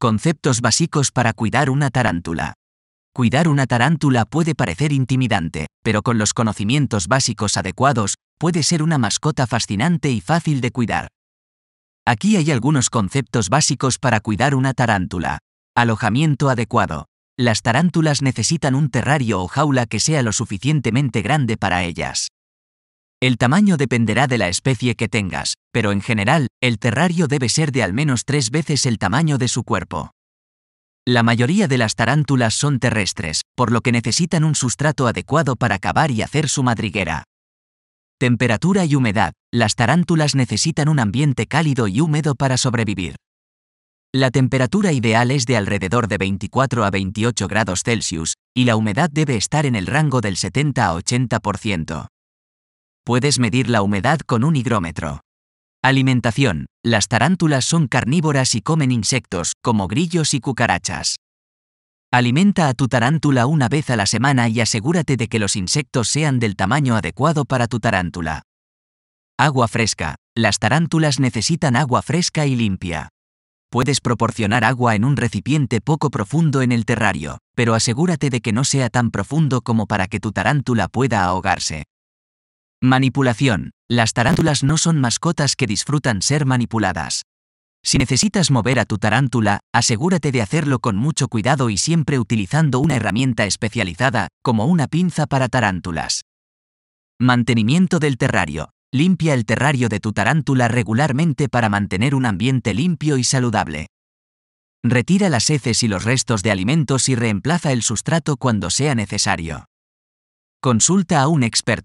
Conceptos básicos para cuidar una tarántula. Cuidar una tarántula puede parecer intimidante, pero con los conocimientos básicos adecuados, puede ser una mascota fascinante y fácil de cuidar. Aquí hay algunos conceptos básicos para cuidar una tarántula. Alojamiento adecuado. Las tarántulas necesitan un terrario o jaula que sea lo suficientemente grande para ellas. El tamaño dependerá de la especie que tengas, pero en general, el terrario debe ser de al menos tres veces el tamaño de su cuerpo. La mayoría de las tarántulas son terrestres, por lo que necesitan un sustrato adecuado para cavar y hacer su madriguera. Temperatura y humedad. Las tarántulas necesitan un ambiente cálido y húmedo para sobrevivir. La temperatura ideal es de alrededor de 24 a 28 grados Celsius, y la humedad debe estar en el rango del 70 a 80% puedes medir la humedad con un higrómetro. Alimentación. Las tarántulas son carnívoras y comen insectos, como grillos y cucarachas. Alimenta a tu tarántula una vez a la semana y asegúrate de que los insectos sean del tamaño adecuado para tu tarántula. Agua fresca. Las tarántulas necesitan agua fresca y limpia. Puedes proporcionar agua en un recipiente poco profundo en el terrario, pero asegúrate de que no sea tan profundo como para que tu tarántula pueda ahogarse. Manipulación. Las tarántulas no son mascotas que disfrutan ser manipuladas. Si necesitas mover a tu tarántula, asegúrate de hacerlo con mucho cuidado y siempre utilizando una herramienta especializada, como una pinza para tarántulas. Mantenimiento del terrario. Limpia el terrario de tu tarántula regularmente para mantener un ambiente limpio y saludable. Retira las heces y los restos de alimentos y reemplaza el sustrato cuando sea necesario. Consulta a un experto.